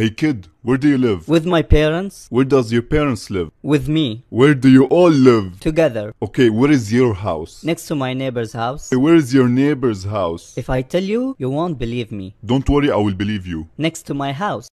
Hey kid, where do you live? With my parents. Where does your parents live? With me. Where do you all live? Together. Okay, where is your house? Next to my neighbor's house. Hey, where is your neighbor's house? If I tell you, you won't believe me. Don't worry, I will believe you. Next to my house.